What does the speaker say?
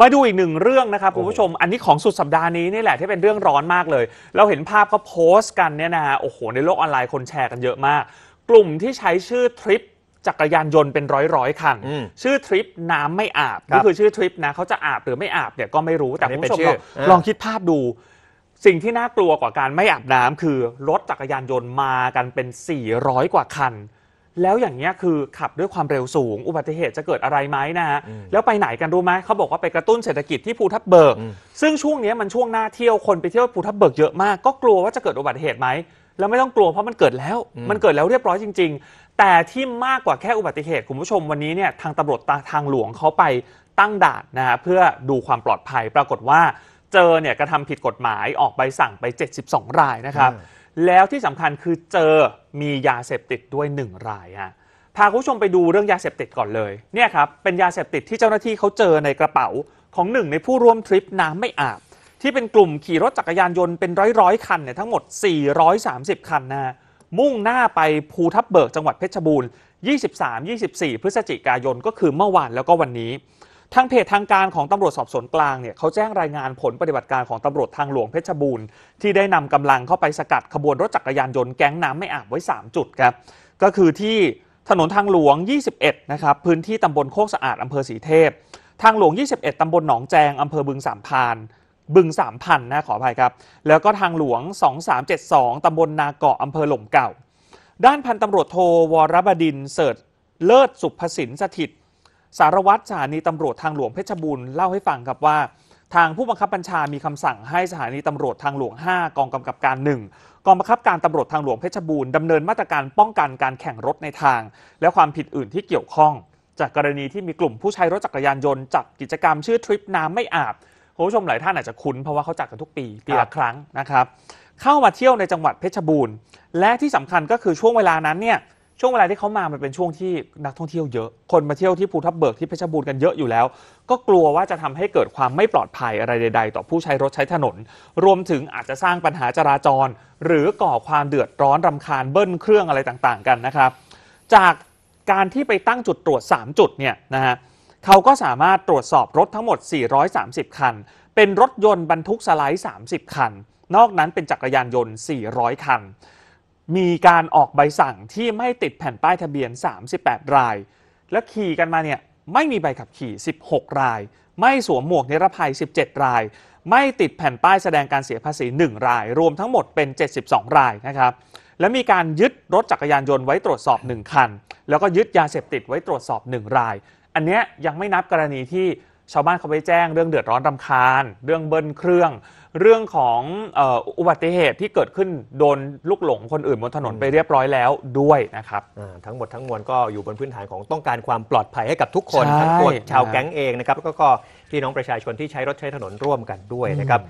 มาดูอีกหนึ่งเรื่องนะครับคุณผู้ชม อันนี้ของสุดสัปดาห์นี้นี่แหละที่เป็นเรื่องร้อนมากเลย เราเห็นภาพเขาโพสต์กันเนี่ยนะฮะโอ้โหในโลกออนไลน์คนแชร์กันเยอะมาก กลุ่มที่ใช้ชื่อทริปจักรยานยนต์เป็นร้อยร้อยคัน ชื่อทริปน้ำไม่อาบก็คือชื่อทริปนะเขาจะอาบหรือไม่อาบเนี่ยก็ไม่รู้ แต่คุณผู้ชมลองคิดภาพดู สิ่งที่น่ากลัวกว่าการไม่อาบน้ำ คือรถจักรยานยนต์มากันเป็น400กว่าคันแล้วอย่างเงี้ยคือขับด้วยความเร็วสูงอุบัติเหตุจะเกิดอะไรไหมนะฮะแล้วไปไหนกัน รู้ไหมเขาบอกว่าไปกระตุ้นเศรษฐกิจที่ภูทับเบิก ซึ่งช่วงนี้มันช่วงหน้าเที่ยวคนไปเที่ยวภูทับเบิกเยอะมากก็กลัวว่าจะเกิดอุบัติเหตุไหมแล้วไม่ต้องกลัวเพราะมันเกิดแล้ว มันเกิดแล้วเรียบร้อยจริง ๆ แต่ที่มากกว่าแค่อุบัติเหตุคุณผู้ชมวันนี้เนี่ยทางตำรวจทางหลวงเขาไปตั้งด่านนะฮะเพื่อดูความปลอดภัยปรากฏว่าเจอเนี่ยกระทำผิดกฎหมายออกใบสั่งไป 72 รายนะครับแล้วที่สำคัญคือเจอมียาเสพติดด้วย1รายฮะพาคุณผู้ชมไปดูเรื่องยาเสพติดก่อนเลยเนี่ยครับเป็นยาเสพติดที่เจ้าหน้าที่เขาเจอในกระเป๋าของหนึ่งในผู้ร่วมทริปน้ำไม่อาบ ที่เป็นกลุ่มขี่รถจักรยานยนต์เป็นร้อยร้อยคันเนี่ยทั้งหมด 430 คันนะมุ่งหน้าไปภูทับเบิกจังหวัดเพชรบูรณ์23-24 พฤศจิกายน ก็คือเมื่อวานแล้วก็วันนี้ทางเพจทางการของตำรวจสอบสวนกลางเนี่ยเขาแจ้งรายงานผลปฏิบัติการของตำรวจทางหลวงเพชรบูรณ์ ที่ได้นำกำลังเข้าไปสกัดขบวนรถจักรยานยนต์แก๊งน้ำไม่อาบไว้3จุดครับก็คือที่ถนนทางหลวง 21นะครับพื้นที่ตำบลโคกสะอาดอำเภอศรีเทพ ทางหลวง 21 ตำบลหนองแจงอำเภอบึงสามพานบึงสามพันนะขออภัยครับแล้วก็ทางหลวง2372ตำบลนาเกาะอำเภอหล่มเก่า ด้านพันตำรวจโทวรบดินเสิร์ชเลิศสุภสินสถิตสารวัตรสถานีตำรวจทางหลวงเพชรบูรณ์เล่าให้ฟังครับว่า ทางผู้บังคับบัญชามีคำสั่งให้สถานีตำรวจทางหลวง 5 กองกำกับการ 1กองบังคับการตำรวจทางหลวงเพชรบูรณ์ดำเนินมาตรการป้องกันการแข่งรถในทาง และความผิดอื่นที่เกี่ยวข้อง จากกรณีที่มีกลุ่มผู้ใช้รถจักรยานยนต์จัดกิจกรรมชื่อทริปน้ำไม่อาบคุณผู้ชมหลายท่านอาจจะคุ้นเพราะว่าเขาจัดกันทุกปีปีละครั้งนะครับ เข้ามาเที่ยวในจังหวัดเพชรบูรณ์และที่สำคัญก็คือช่วงเวลานั้นเนี่ยช่วงเวลาที่เขามามันเป็นช่วงที่นักท่องเที่ยวเยอะ คนมาเที่ยวที่ภูทับเบิกที่เพชรบูรณ์กันเยอะอยู่แล้ว ก็กลัวว่าจะทำให้เกิดความไม่ปลอดภัยอะไรใดๆต่อผู้ใช้รถใช้ถนน รวมถึงอาจจะสร้างปัญหาจราจร หรือก่อความเดือดร้อนรำคาญเบิ้ลเครื่องอะไรต่างๆกันนะครับจากการที่ไปตั้งจุดตรวจ 3 จุดเนี่ยนะฮะเขาก็สามารถตรวจสอบรถทั้งหมด 430 คัน เป็นรถยนต์บรรทุกสไลด์ 30 คัน นอกนั้นเป็นจักรยานยนต์ 400 คันมีการออกใบสั่งที่ไม่ติดแผ่นป้ายทะเบียน 38 ราย และขี่กันมาเนี่ยไม่มีใบขับขี่ 16 ราย ไม่สวมหมวกนิรภัย 17 ราย ไม่ติดแผ่นป้ายแสดงการเสียภาษี 1 ราย รวมทั้งหมดเป็น 72 รายนะครับและมีการยึดรถจักรยานยนต์ไว้ตรวจสอบ 1 คัน แล้วก็ยึดยาเสพติดไว้ตรวจสอบ 1 ราย อันนี้ยังไม่นับกรณีที่ชาวบ้านเขาไปแจ้ง เรื่องเดือดร้อนรำคาญ เรื่องเบิ้ลเครื่องเรื่องของอุบัติเหตุที่เกิดขึ้นโดนลูกหลงคนอื่นบนถนนไปเรียบร้อยแล้วด้วยนะครับ ทั้งหมดทั้งมวลก็อยู่บนพื้นฐานของต้องการความปลอดภัยให้กับทุกคน ทั้งหมดชาวแก๊งเองนะครับ แล้วก็พี่น้องประชาชนที่ใช้รถใช้ถนนร่วมกันด้วยนะครับ